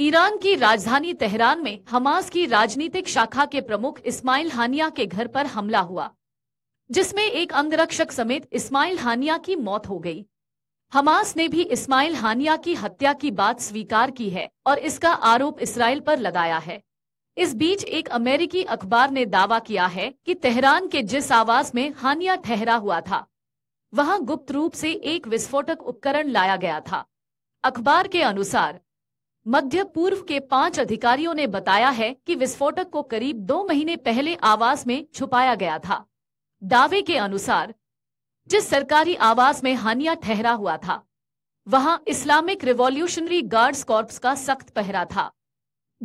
Iran की राजधानी Tehran में हमास की राजनीतिक शाखा के प्रमुख इस्माइल हानिया के घर पर हमला हुआ जिसमें एक अंगरक्षक समेत इस्माइल हानिया की मौत हो गई हमास ने भी इस्माइल हानिया की हत्या की बात स्वीकार की है और इसका आरोप इसराइल पर लगाया है इस बीच एक अमेरिकी अखबार ने दावा किया है कि तेहरान के जिस आवास में हानिया ठहरा हुआ था वहां गुप्त रूप से एक विस्फोटक उपकरण लाया गया था अखबार के अनुसार मध्य पूर्व के पांच अधिकारियों ने बताया है कि विस्फोटक को करीब दो महीने पहले आवास में छुपाया गया था दावे के अनुसार जिस सरकारी आवास में हानिया ठहरा हुआ था वहां इस्लामिक रिवॉल्यूशनरी गार्ड्स कॉर्प्स का सख्त पहरा था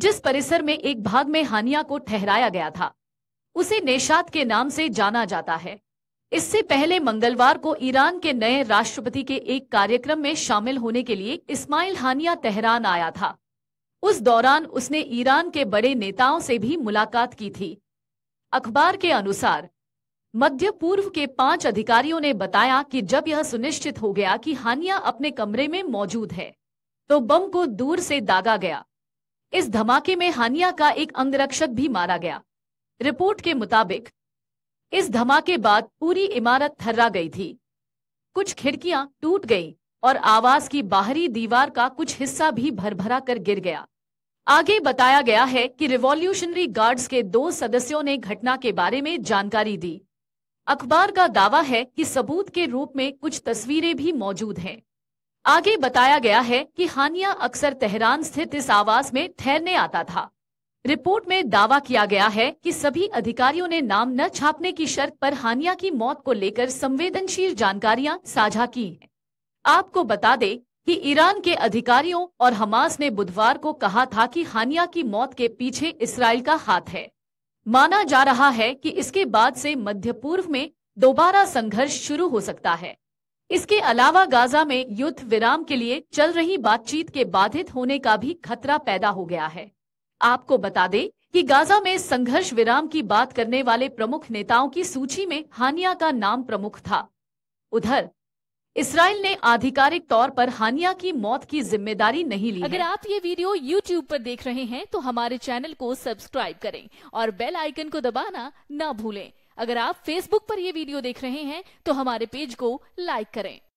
जिस परिसर में एक भाग में हानिया को ठहराया गया था उसे नेशात के नाम से जाना जाता है इससे पहले मंगलवार को ईरान के नए राष्ट्रपति के एक कार्यक्रम में शामिल होने के लिए इस्माइल हानिया तेहरान आया था उस दौरान उसने ईरान के बड़े नेताओं से भी मुलाकात की थी अखबार के अनुसार मध्य पूर्व के पांच अधिकारियों ने बताया कि जब यह सुनिश्चित हो गया कि हानिया अपने कमरे में मौजूद है तो बम को दूर से दागा गया इस धमाके में हानिया का एक अंगरक्षक भी मारा गया रिपोर्ट के मुताबिक इस धमाके बाद पूरी इमारत थर्रा गई थी कुछ खिड़कियां टूट गई और आवास की बाहरी दीवार का कुछ हिस्सा भी भरभरा कर गिर गया आगे बताया गया है कि रिवॉल्यूशनरी गार्ड्स के दो सदस्यों ने घटना के बारे में जानकारी दी अखबार का दावा है कि सबूत के रूप में कुछ तस्वीरें भी मौजूद हैं आगे बताया गया है कि हानिया अक्सर तेहरान स्थित इस आवास में ठहरने आता था रिपोर्ट में दावा किया गया है कि सभी अधिकारियों ने नाम न छापने की शर्त पर हानिया की मौत को लेकर संवेदनशील जानकारियां साझा की आपको बता दें कि ईरान के अधिकारियों और हमास ने बुधवार को कहा था कि हानिया की मौत के पीछे इसराइल का हाथ है माना जा रहा है कि इसके बाद से मध्य पूर्व में दोबारा संघर्ष शुरू हो सकता है इसके अलावा गाजा में युद्ध विराम के लिए चल रही बातचीत के बाधित होने का भी खतरा पैदा हो गया है आपको बता दें कि गाजा में संघर्ष विराम की बात करने वाले प्रमुख नेताओं की सूची में हानिया का नाम प्रमुख था उधर इसराइल ने आधिकारिक तौर पर हानिया की मौत की जिम्मेदारी नहीं ली अगर आप ये वीडियो YouTube पर देख रहे हैं तो हमारे चैनल को सब्सक्राइब करें और बेल आइकन को दबाना ना भूलें अगर आप Facebook पर ये वीडियो देख रहे हैं तो हमारे पेज को लाइक करें